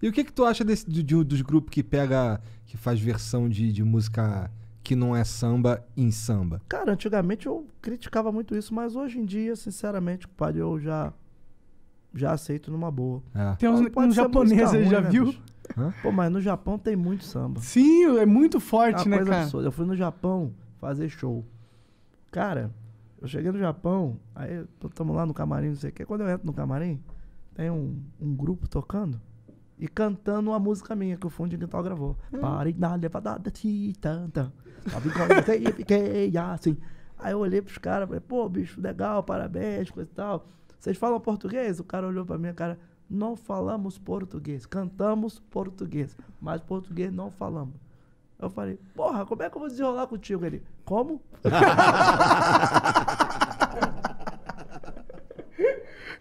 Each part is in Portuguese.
E o que que tu acha desse, de, de, dos grupos que pega, que faz versão de, de música que não é samba em samba? Cara, antigamente eu criticava muito isso, mas hoje em dia, sinceramente, compadre, eu já já aceito numa boa. É. Tem uns, uns japoneses, já né, viu? Hã? Pô, mas no Japão tem muito samba. Sim, é muito forte, é né, cara? Absurda. Eu fui no Japão fazer show. Cara, eu cheguei no Japão, aí estamos lá no camarim, não sei o quê. Quando eu entro no camarim, tem um, um grupo tocando e cantando uma música minha que o Fundo de Quintal gravou. Hum. Parei na levadada, tanta. e fiquei assim. Aí eu olhei pros caras, falei, pô, bicho, legal, parabéns, coisa e tal. Vocês falam português? O cara olhou pra minha cara, não falamos português, cantamos português, mas português não falamos. Eu falei, porra, como é que eu vou desenrolar contigo? Ele, como?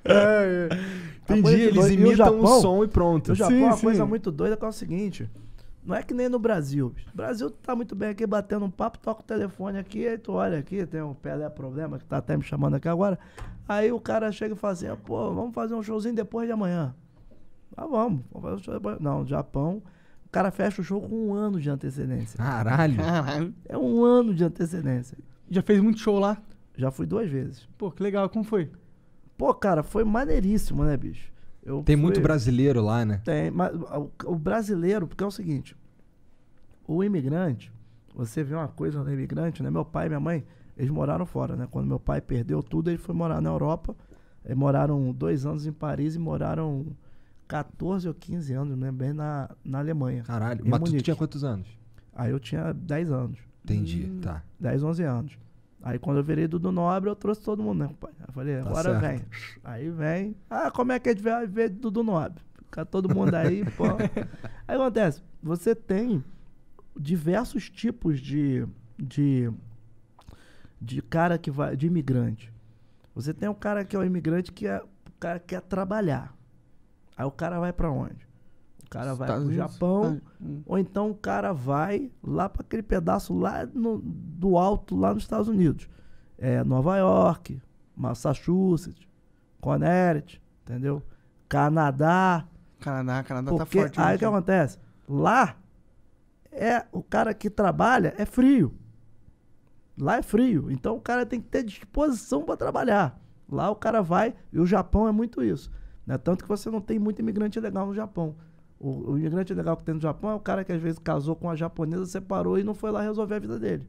é, é. Tá Entendi, eles imitam o, o som e pronto. Eu Japão sim, é uma sim. coisa muito doida que é o seguinte. Não é que nem no Brasil. O Brasil tá muito bem aqui, batendo um papo, toca o telefone aqui, aí tu olha aqui, tem um Pelé Problema, que tá até me chamando aqui agora. Aí o cara chega e fala assim, ah, pô, vamos fazer um showzinho depois de amanhã. Ah, vamos, vamos fazer um show depois. Não, no Japão, o cara fecha o show com um ano de antecedência. Caralho. É um ano de antecedência. Já fez muito show lá? Já fui duas vezes. Pô, que legal, como foi? Pô, cara, foi maneiríssimo, né, bicho? Eu tem fui... muito brasileiro lá, né? Tem, mas o, brasileiro, porque é o seguinte, o imigrante, você vê uma coisa no imigrante, né? Meu pai e minha mãe, eles moraram fora, né? Quando meu pai perdeu tudo, ele foi morar na Europa. Eh, moraram dois anos em Paris e moraram 14 ou 15 anos, né? Bem na, na Alemanha. Caralho, mas Munique. tu tinha quantos anos? Aí eu tinha 10 anos. Entendi, hum, tá. 10, 11 anos. Aí quando eu virei Dudu Nobre, eu trouxe todo mundo, né, compadre? falei, tá agora certo. vem. Aí vem. Ah, como é que a gente vai ver Dudu Nobre? Fica todo mundo aí, pô. Aí acontece, você tem diversos tipos de, de, de cara que vai, de imigrante. Você tem o um cara que é o um imigrante que é, o cara quer trabalhar. Aí o cara vai para onde? O cara vai Estados pro Japão, ah. ou então o cara vai lá para aquele pedaço lá no, do alto, lá nos Estados Unidos. É Nova York, Massachusetts, Connecticut, entendeu? Canadá. Canadá, Canadá tá porque tá forte. Aí o que acontece? Lá é o cara que trabalha é frio. Lá é frio, então o cara tem que ter disposição para trabalhar. Lá o cara vai, e o Japão é muito isso. Né? Tanto que você não tem muito imigrante legal no Japão. O, o imigrante legal que tem no Japão é o cara que às vezes casou com a japonesa, separou e não foi lá resolver a vida dele.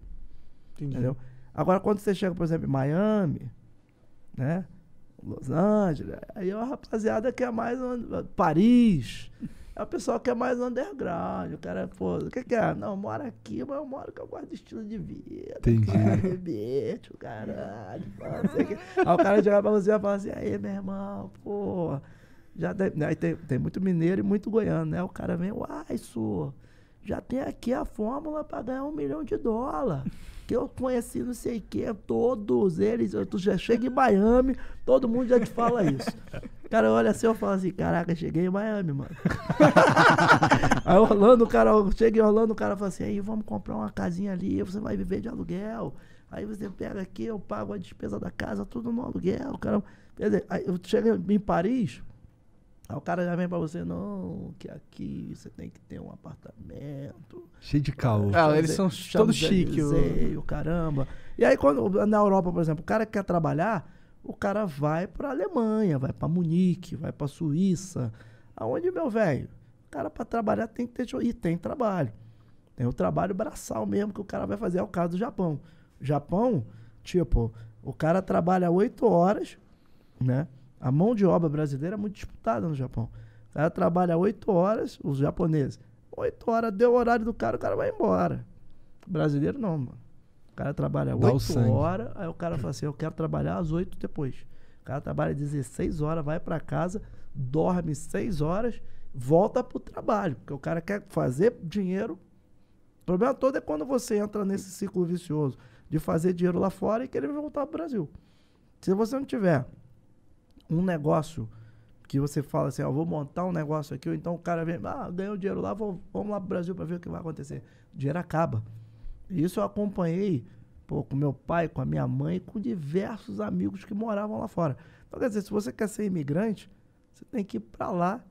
Entendi. Entendeu? Agora, quando você chega, por exemplo, em Miami, né? Los Angeles, aí é uma rapaziada que é mais. Paris. É o pessoal que é mais underground. O cara, pô, é o que, que é? Não, eu moro aqui, mas eu moro que eu gosto de estilo de vida. Entendi. Cara, bebete, o caralho. o Aí o cara chega pra você e fala assim: aí, meu irmão, pô, já tem, né, tem, tem, muito mineiro e muito goiano, né? O cara vem, uai, senhor, já tem aqui a fórmula para ganhar um milhão de dólar. Que eu conheci não sei quem, todos eles. Eu, tu já chega em Miami, todo mundo já te fala isso. O cara olha assim, eu falo assim, caraca, cheguei em Miami, mano. aí Orlando, o cara, chega em Orlando, o cara fala assim, aí vamos comprar uma casinha ali, você vai viver de aluguel. Aí você pega aqui, eu pago a despesa da casa, tudo no aluguel, cara. Quer dizer, aí eu chego em Paris, Aí o cara já vem pra você, não, que aqui você tem que ter um apartamento. Cheio de caô. Ah, eles são todos chiques. O caramba. E aí, quando, na Europa, por exemplo, o cara que quer trabalhar, o cara vai pra Alemanha, vai pra Munique, vai pra Suíça. Aonde, meu velho? O cara pra trabalhar tem que ter... E tem trabalho. Tem o trabalho braçal mesmo que o cara vai fazer. É o caso do Japão. Japão, tipo, o cara trabalha oito horas, né? A mão de obra brasileira é muito disputada no Japão. O cara trabalha oito horas, os japoneses. Oito horas, deu o horário do cara, o cara vai embora. brasileiro não, mano. O cara trabalha oito horas, aí o cara fala assim, eu quero trabalhar às oito depois. O cara trabalha 16 horas, vai para casa, dorme seis horas, volta pro trabalho. Porque o cara quer fazer dinheiro. O problema todo é quando você entra nesse ciclo vicioso de fazer dinheiro lá fora e querer voltar pro Brasil. Se você não tiver um negócio que você fala assim, ó, vou montar um negócio aqui, ou então o cara vem, ah, ganhou dinheiro lá, vou, vamos lá pro Brasil para ver o que vai acontecer. O dinheiro acaba. Isso eu acompanhei pô, com meu pai, com a minha mãe, com diversos amigos que moravam lá fora. Então, quer dizer, se você quer ser imigrante, você tem que ir para lá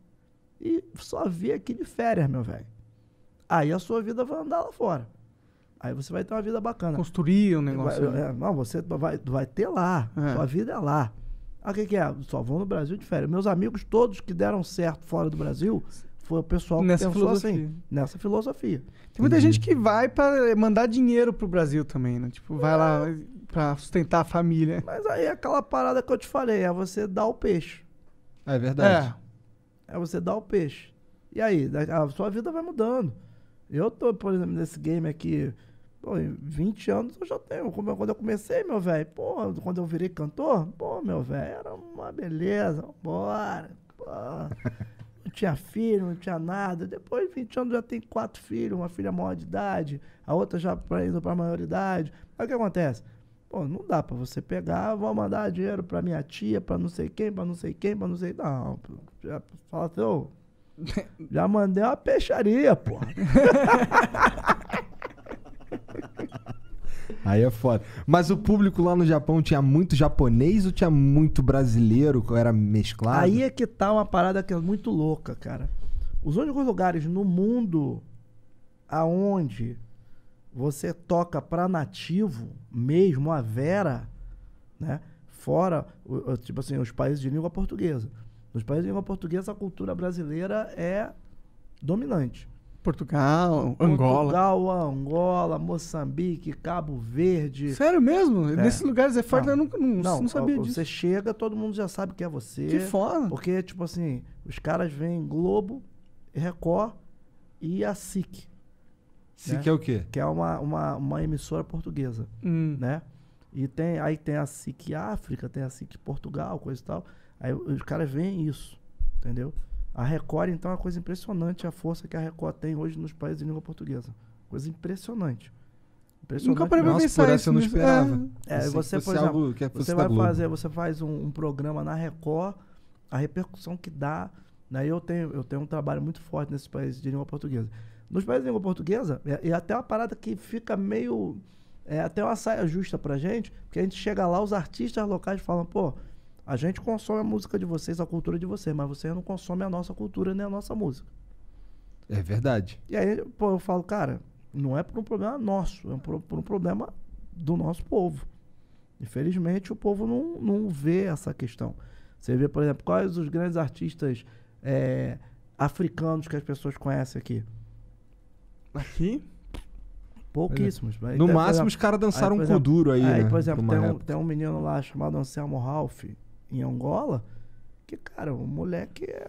e só vir aqui de férias, meu velho. Aí a sua vida vai andar lá fora. Aí você vai ter uma vida bacana. Construir um negócio. Vai, né? é, Não, você vai, vai ter lá. É. Sua vida é lá. Ah, o que, que, é? Só vão no Brasil de férias. Meus amigos todos que deram certo fora do Brasil foi o pessoal que nessa pensou assim, filosofia. assim, nessa filosofia. Tem muita uhum. gente que vai para mandar dinheiro pro Brasil também, né? Tipo, vai é. lá para sustentar a família. Mas aí é aquela parada que eu te falei, é você dar o peixe. É verdade. É, é você dar o peixe. E aí, a sua vida vai mudando. Eu tô, por exemplo, nesse game aqui, Pô, 20 anos eu já tenho. É, quando eu comecei, meu velho, pô, quando eu virei cantor, pô, meu velho, era uma beleza, bora, pô. Não tinha filho, não tinha nada. Depois, 20 anos, já tem quatro filhos, uma filha maior de idade, a outra já indo pra maioridade. Aí o que acontece? Pô, não dá pra você pegar, vou mandar dinheiro pra minha tia, pra não sei quem, pra não sei quem, pra não sei. Não, já fala assim, ô, já mandei uma peixaria, pô. Aí é foda. Mas o público lá no Japão tinha muito japonês ou tinha muito brasileiro? Era mesclado? Aí é que tá uma parada que é muito louca, cara. Os únicos lugares no mundo aonde você toca pra nativo, mesmo a vera, né? Fora, tipo assim, os países de língua portuguesa. Nos países de língua portuguesa, a cultura brasileira é dominante. Portugal, Angola. Portugal, Angola, Moçambique, Cabo Verde. Sério mesmo? É. Nesses lugares é forte, eu não, não, não, não sabia você disso. Você chega, todo mundo já sabe que é você. Que foda. Porque, tipo assim, os caras vêm Globo, Record e a SIC. SIC né? é o quê? Que é uma, uma, uma emissora portuguesa, hum. né? E tem, aí tem a SIC África, tem a SIC Portugal, coisa e tal. Aí os caras veem isso, entendeu? A Record, então, é uma coisa impressionante a força que a Record tem hoje nos países de língua portuguesa. Coisa impressionante. impressionante. Nunca parei pra pensar isso. Eu não esperava. É, é você, por exemplo, é você vai fazer, você faz um, um, programa na Record, a repercussão que dá. Né? Eu, tenho, eu tenho um trabalho muito forte nesses países de língua portuguesa. Nos países de língua portuguesa, é, e é, é até uma parada que fica meio. É até uma saia justa pra gente, porque a gente chega lá, os artistas locais falam, pô, a gente consome a música de vocês, a cultura de vocês, mas vocês não consomem a nossa cultura nem a nossa música. É verdade. E aí, pô, eu falo, cara, não é por um problema nosso, é por, por um problema do nosso povo. Infelizmente, o povo não, não vê essa questão. Você vê, por exemplo, quais os grandes artistas é, africanos que as pessoas conhecem aqui? Aqui? Pouquíssimos. É. no máximo, exemplo, os caras dançaram aí, um cu duro aí. Aí, né, por exemplo, tem um, tem um menino lá chamado Anselmo Ralph, em Angola, que, cara, o moleque é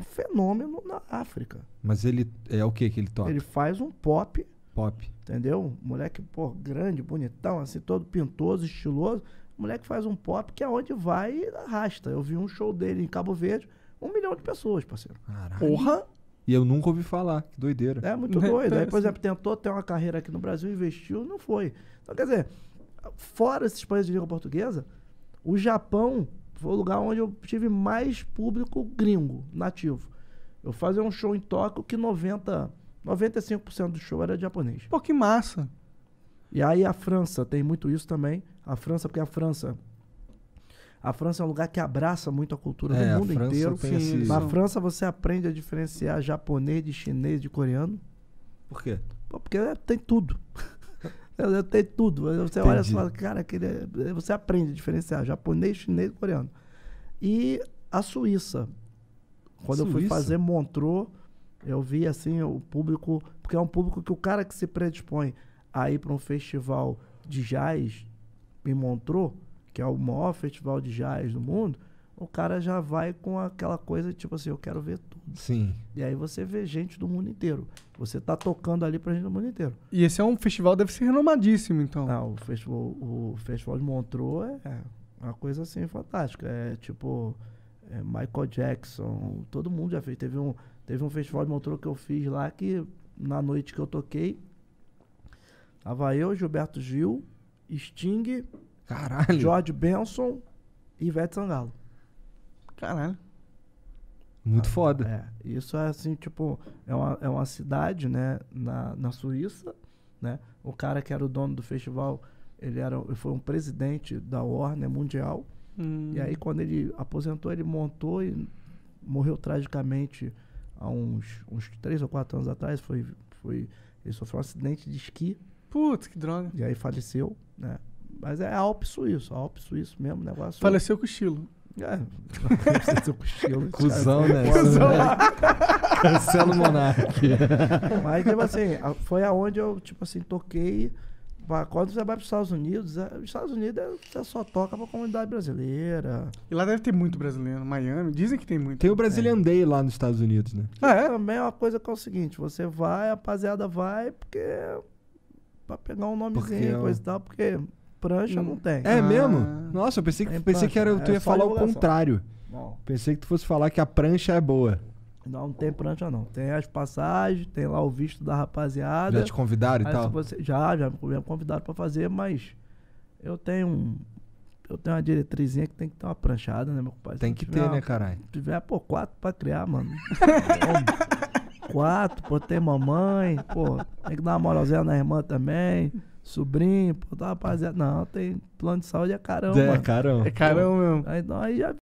um fenômeno na África. Mas ele é o que que ele toca? Ele faz um pop. Pop. Entendeu? Moleque, pô, grande, bonitão, assim, todo pintoso, estiloso. O moleque faz um pop que é onde vai e arrasta. Eu vi um show dele em Cabo Verde, um milhão de pessoas, parceiro. Caralho. Porra! E eu nunca ouvi falar, que doideira. É muito doido. Aí, por exemplo, tentou ter uma carreira aqui no Brasil, investiu, não foi. Então, quer dizer, fora esses países de língua portuguesa, o Japão foi o lugar onde eu tive mais público gringo, nativo. Eu fazia um show em Tóquio que 90, 95% do show era japonês. Pô, que massa! E aí a França tem muito isso também. A França, porque a França. A França é um lugar que abraça muito a cultura é, do mundo inteiro. Sim, esse... Na França você aprende a diferenciar japonês de chinês de coreano. Por quê? Pô, porque tem tudo. Eu, eu tenho tudo. Você Entendi. olha e fala, cara, aquele, eh, você aprende a diferenciar japonês, chinês e coreano. E a Suíça. Quando Suíça? eu fui fazer Montreux, eu vi assim o público, porque é um público que o cara que se predispõe a ir para um festival de jazz em Montreux, que é o maior festival de jazz do mundo, o cara já vai com aquela coisa tipo assim, eu quero ver tudo. Sim. E aí você vê gente do mundo inteiro. Você tá tocando ali pra gente do mundo inteiro. E esse é um festival, deve ser renomadíssimo, então. Ah, o festival, o festival de Montreux é uma coisa assim fantástica. É tipo é Michael Jackson, todo mundo já fez. Teve um, teve um festival de Montreux que eu fiz lá que na noite que eu toquei, tava eu, Gilberto Gil, Sting, Caralho. George Benson e Ivete Sangalo caralho. Muito ah, foda. É. Isso é assim, tipo, é uma, é uma cidade, né, na, na Suíça, né? O cara que era o dono do festival, ele era, foi um presidente da Warner Mundial. Hum. E aí quando ele aposentou, ele montou e morreu tragicamente há uns, uns três ou quatro anos atrás. Foi, foi, ele sofreu um acidente de esqui. Putz, que droga. E aí faleceu, né? Mas é Alpe Suíço, Alpe Suíço mesmo, negócio. Faleceu com estilo. É, Cusão, né? Cusão. Cancela o Mas, tipo assim, foi aonde eu, tipo assim, toquei. Quando você vai para é, os Estados Unidos, os Estados Unidos você só toca para a comunidade brasileira. E lá deve ter muito brasileiro. Miami, dizem que tem muito. Tem o Brazilian é. Day lá nos Estados Unidos, né? Ah, é? Também é uma coisa que é o seguinte: você vai, a rapaziada vai, porque. para pegar um nomezinho, e é coisa e tal, porque prancha não hum. tem. É ah. mesmo? Nossa, eu pensei que, é pensei que era, tu é ia falar o contrário. Não. Pensei que tu fosse falar que a prancha é boa. Não, não tem prancha não. Tem as passagens, tem lá o visto da rapaziada. Já te convidaram e tal? Você, já, já me convidaram para fazer, mas eu tenho um, eu tenho uma diretrizinha que tem que ter uma pranchada, né, meu compadre? Tem que ter, né, caralho? Se tiver, pô, quatro pra criar, mano. quatro, pô, tem mamãe, pô, tem que dar uma moralzinha na irmã também sobrinho, pô, tá rapaziada. Não, tem plano de saúde é carão. É, caramba, carão. É carão mesmo. Aí, então, aí já